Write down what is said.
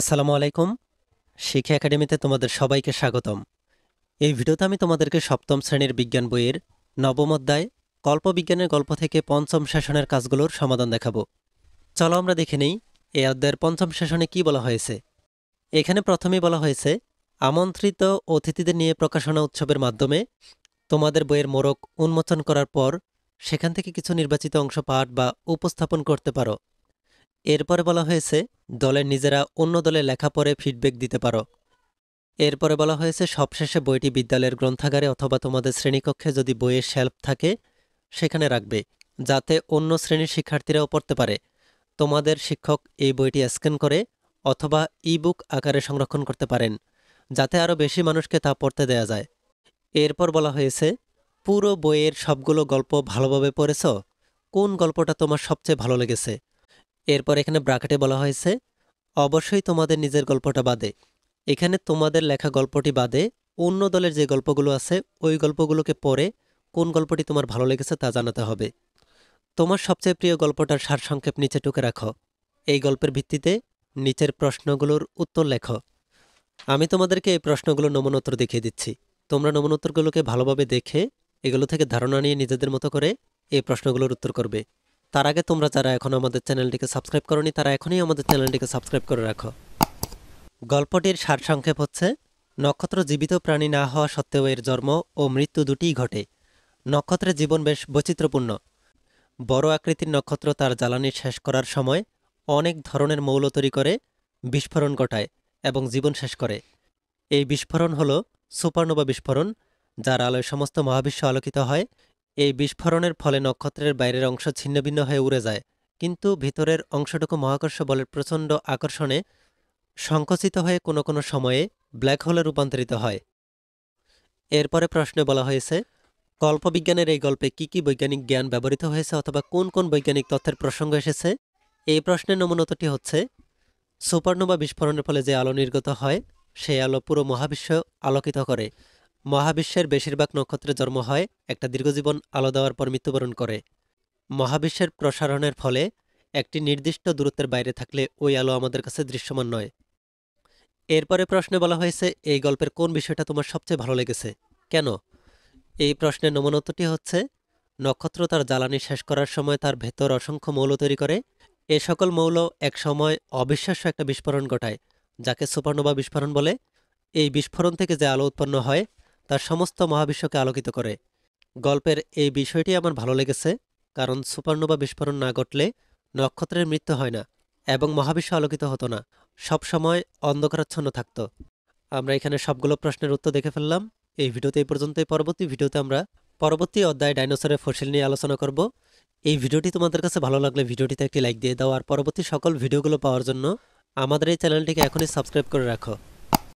আসসালামু আলাইকুম শিক্ষা একাডেমিতে তোমাদের সবাইকে স্বাগতম এই ভিডিওতে আমি তোমাদেরকে সপ্তম শ্রেণীর বিজ্ঞান বইয়ের নবম অধ্যায় কল্পবিজ্ঞানের গল্প থেকে পঞ্চম শাসনের কাজগুলোর সমাধান দেখাবো চলো আমরা দেখে নেই এই অধ্যায়ের পঞ্চম শাসনে কি বলা হয়েছে এখানে প্রথমেই বলা হয়েছে আমন্ত্রিত অতিথিদের নিয়ে প্রকাশনা উৎসবের মাধ্যমে তোমাদের বইয়ের মোড়ক উন্মোচন করার পর সেখান থেকে কিছু নির্বাচিত অংশ পাঠ বা উপস্থাপন করতে পারো এরপরে বলা হয়েছে দলের নিজেরা অন্য দলে লেখা পড়ে ফিডব্যাক দিতে পারো এরপরে বলা হয়েছে সবশেষে বইটি বিদ্যালয়ের গ্রন্থাগারে অথবা তোমাদের শ্রেণীকক্ষে যদি বইয়ের শেলফ থাকে সেখানে রাখবে যাতে অন্য শ্রেণীর শিক্ষার্থীরাও পড়তে পারে তোমাদের শিক্ষক এই বইটি স্ক্যান করে অথবা ইবুক আকারে সংরক্ষণ করতে পারেন যাতে আরও বেশি মানুষকে তা পড়তে দেয়া যায় এরপর বলা হয়েছে পুরো বইয়ের সবগুলো গল্প ভালোভাবে পড়েছ কোন গল্পটা তোমার সবচেয়ে ভালো লেগেছে এরপর এখানে ব্রাকেটে বলা হয়েছে অবশ্যই তোমাদের নিজের গল্পটা বাদে এখানে তোমাদের লেখা গল্পটি বাদে অন্য দলের যে গল্পগুলো আছে ওই গল্পগুলোকে পড়ে কোন গল্পটি তোমার ভালো লেগেছে তা জানাতে হবে তোমার সবচেয়ে প্রিয় গল্পটার সারসংক্ষেপ নিচে টুকে রাখো এই গল্পের ভিত্তিতে নিচের প্রশ্নগুলোর উত্তর লেখ আমি তোমাদেরকে এই প্রশ্নগুলো নমনোত্তর দেখিয়ে দিচ্ছি তোমরা নমনোত্তরগুলোকে ভালোভাবে দেখে এগুলো থেকে ধারণা নিয়ে নিজেদের মতো করে এই প্রশ্নগুলোর উত্তর করবে তার আগে তোমরা যারা এখন আমাদের চ্যানেলটিকে সাবস্ক্রাইব করনি তারা এখনই আমাদের চ্যানেলটিকে সাবস্ক্রাইব করে রাখো গল্পটির সারসংক্ষেপ হচ্ছে নক্ষত্র জীবিত প্রাণী না হওয়া সত্ত্বেও এর জন্ম ও মৃত্যু দুটিই ঘটে নক্ষত্রের জীবন বেশ বৈচিত্র্যপূর্ণ বড় আকৃতির নক্ষত্র তার জ্বালানি শেষ করার সময় অনেক ধরনের মৌল তৈরি করে বিস্ফোরণ ঘটায় এবং জীবন শেষ করে এই বিস্ফোরণ হল সুপারনোভা বিস্ফোরণ যার আলোয় সমস্ত মহাবিশ্ব আলোকিত হয় এই বিস্ফোরণের ফলে নক্ষত্রের বাইরের অংশ ছিন্নভিন্ন হয়ে উড়ে যায় কিন্তু ভিতরের অংশটুকু মহাকর্ষ বলের প্রচণ্ড আকর্ষণে সংকোচিত হয়ে কোনো কোনো সময়ে ব্ল্যাক হোলে রূপান্তরিত হয় এরপরে প্রশ্নে বলা হয়েছে কল্পবিজ্ঞানের এই গল্পে কি কি বৈজ্ঞানিক জ্ঞান ব্যবহৃত হয়েছে অথবা কোন কোন বৈজ্ঞানিক তথ্যের প্রসঙ্গ এসেছে এই প্রশ্নের নমুনতটি হচ্ছে সুপারনোভা বিস্ফোরণের ফলে যে আলো নির্গত হয় সেই আলো পুরো মহাবিশ্ব আলোকিত করে মহাবিশ্বের বেশিরভাগ নক্ষত্রে জন্ম হয় একটা দীর্ঘজীবন আলো দেওয়ার পর মৃত্যুবরণ করে মহাবিশ্বের প্রসারণের ফলে একটি নির্দিষ্ট দূরত্বের বাইরে থাকলে ওই আলো আমাদের কাছে দৃশ্যমান নয় এরপরে প্রশ্নে বলা হয়েছে এই গল্পের কোন বিষয়টা তোমার সবচেয়ে ভালো লেগেছে কেন এই প্রশ্নের নমনতটি হচ্ছে নক্ষত্র তার জ্বালানি শেষ করার সময় তার ভেতর অসংখ্য মৌল তৈরি করে এ সকল মৌল এক সময় অবিশ্বাস্য একটা বিস্ফোরণ ঘটায় যাকে সুপারনোভা বিস্ফোরণ বলে এই বিস্ফোরণ থেকে যে আলো উৎপন্ন হয় তার সমস্ত মহাবিশ্বকে আলোকিত করে গল্পের এই বিষয়টি আমার ভালো লেগেছে কারণ সুপারনোভা বিস্ফোরণ না ঘটলে নক্ষত্রের মৃত্যু হয় না এবং মহাবিশ্ব আলোকিত হতো না সব সময় অন্ধকারাচ্ছন্ন থাকত আমরা এখানে সবগুলো প্রশ্নের উত্তর দেখে ফেললাম এই ভিডিওতে এই পর্যন্ত পরবর্তী ভিডিওতে আমরা পরবর্তী অধ্যায় ডাইনোসরের ফসিল নিয়ে আলোচনা করব এই ভিডিওটি তোমাদের কাছে ভালো লাগলে ভিডিওটিতে একটি লাইক দিয়ে দাও আর পরবর্তী সকল ভিডিওগুলো পাওয়ার জন্য আমাদের এই চ্যানেলটিকে এখনই সাবস্ক্রাইব করে রাখো